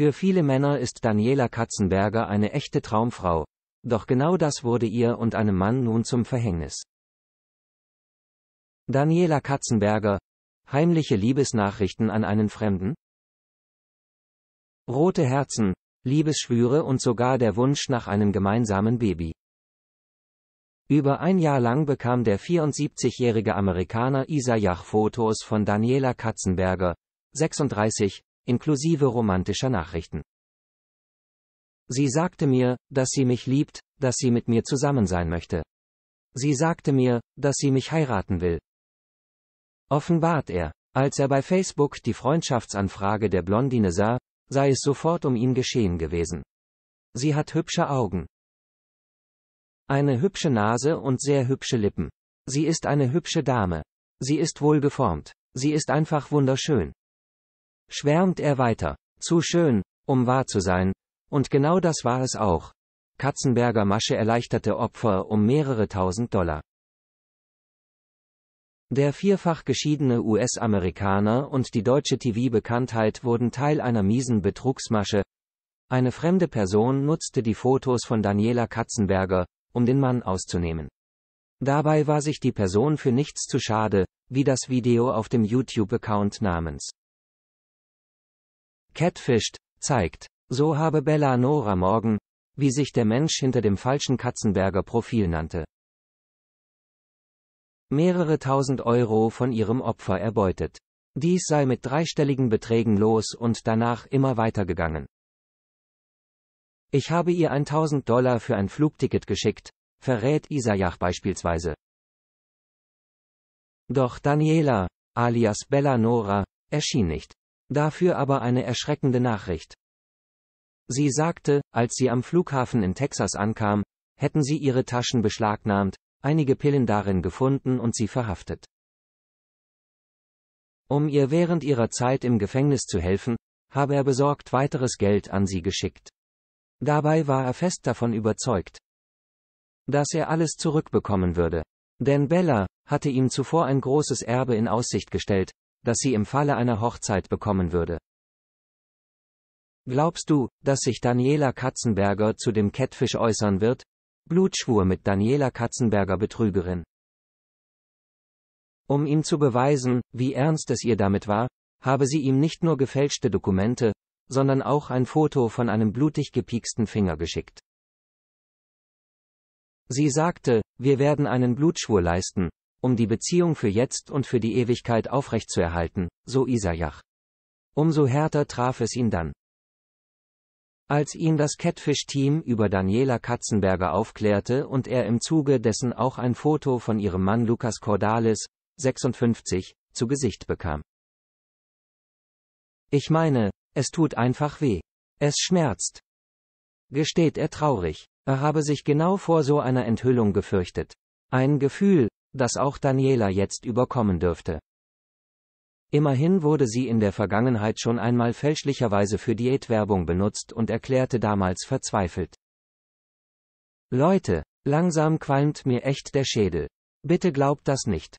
Für viele Männer ist Daniela Katzenberger eine echte Traumfrau. Doch genau das wurde ihr und einem Mann nun zum Verhängnis. Daniela Katzenberger. Heimliche Liebesnachrichten an einen Fremden? Rote Herzen, Liebesschwüre und sogar der Wunsch nach einem gemeinsamen Baby. Über ein Jahr lang bekam der 74-jährige Amerikaner Isaiah Fotos von Daniela Katzenberger, 36, inklusive romantischer Nachrichten. Sie sagte mir, dass sie mich liebt, dass sie mit mir zusammen sein möchte. Sie sagte mir, dass sie mich heiraten will. Offenbart er, als er bei Facebook die Freundschaftsanfrage der Blondine sah, sei es sofort um ihn geschehen gewesen. Sie hat hübsche Augen. Eine hübsche Nase und sehr hübsche Lippen. Sie ist eine hübsche Dame. Sie ist wohlgeformt. Sie ist einfach wunderschön schwärmt er weiter. Zu schön, um wahr zu sein. Und genau das war es auch. Katzenberger Masche erleichterte Opfer um mehrere tausend Dollar. Der vierfach geschiedene US-Amerikaner und die deutsche TV-Bekanntheit wurden Teil einer miesen Betrugsmasche. Eine fremde Person nutzte die Fotos von Daniela Katzenberger, um den Mann auszunehmen. Dabei war sich die Person für nichts zu schade, wie das Video auf dem YouTube-Account namens Catfished, zeigt. So habe Bella Nora Morgen, wie sich der Mensch hinter dem falschen Katzenberger Profil nannte, mehrere tausend Euro von ihrem Opfer erbeutet. Dies sei mit dreistelligen Beträgen los und danach immer weitergegangen. Ich habe ihr 1000 Dollar für ein Flugticket geschickt, verrät Isayach beispielsweise. Doch Daniela, alias Bella Nora, erschien nicht. Dafür aber eine erschreckende Nachricht. Sie sagte, als sie am Flughafen in Texas ankam, hätten sie ihre Taschen beschlagnahmt, einige Pillen darin gefunden und sie verhaftet. Um ihr während ihrer Zeit im Gefängnis zu helfen, habe er besorgt weiteres Geld an sie geschickt. Dabei war er fest davon überzeugt, dass er alles zurückbekommen würde. Denn Bella hatte ihm zuvor ein großes Erbe in Aussicht gestellt, das sie im Falle einer Hochzeit bekommen würde. Glaubst du, dass sich Daniela Katzenberger zu dem Kettfisch äußern wird? Blutschwur mit Daniela Katzenberger Betrügerin. Um ihm zu beweisen, wie ernst es ihr damit war, habe sie ihm nicht nur gefälschte Dokumente, sondern auch ein Foto von einem blutig gepieksten Finger geschickt. Sie sagte, wir werden einen Blutschwur leisten, um die Beziehung für jetzt und für die Ewigkeit aufrechtzuerhalten, so Isajach. Umso härter traf es ihn dann. Als ihn das Catfish-Team über Daniela Katzenberger aufklärte und er im Zuge dessen auch ein Foto von ihrem Mann Lukas Cordalis, 56, zu Gesicht bekam. Ich meine, es tut einfach weh. Es schmerzt. Gesteht er traurig. Er habe sich genau vor so einer Enthüllung gefürchtet. Ein Gefühl, das auch Daniela jetzt überkommen dürfte. Immerhin wurde sie in der Vergangenheit schon einmal fälschlicherweise für Diätwerbung benutzt und erklärte damals verzweifelt. Leute, langsam qualmt mir echt der Schädel. Bitte glaubt das nicht.